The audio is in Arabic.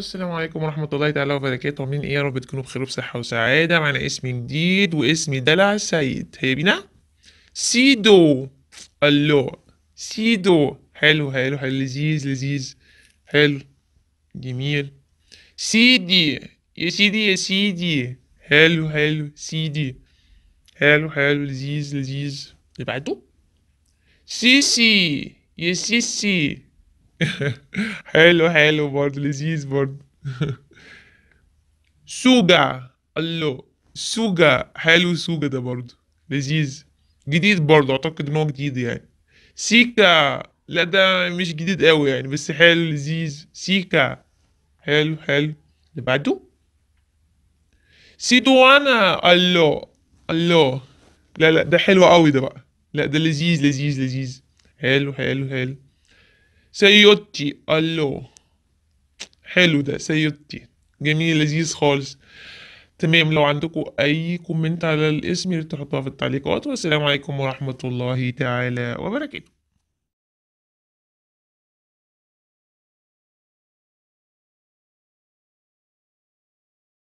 السلام عليكم ورحمة الله تعالى وبركاته عاملين ايه يا رب تكونوا بخير وبصحة وسعادة معنا اسم جديد واسم دلع سيد هيا بينا سيدو الو سيدو حلو حلو حلو لذيذ لذيذ حلو جميل سيدي يا سيدي يا سيدي حلو حلو سيدي حلو حلو لذيذ لذيذ اللي بعده سيسي يا سيسي حلو حلو برضه لذيذ برضه سوجا الله سوجا حلو سوجا ده برضه لذيذ جديد برضه اعتقد ان هو جديد يعني سيكا لا ده مش جديد قوي يعني بس حلو لذيذ سيكا حلو حلو اللي بعده سيدوانا الله الله لا لا ده حلو قوي ده بقى لا ده لذيذ لذيذ لذيذ حلو حلو حلو سيوتي الو حلو ده سيوتي جميل لذيذ خالص تمام لو عندكم اي كومنت على الاسم يا ريت تحطوها في التعليقات والسلام عليكم ورحمة الله تعالى وبركاته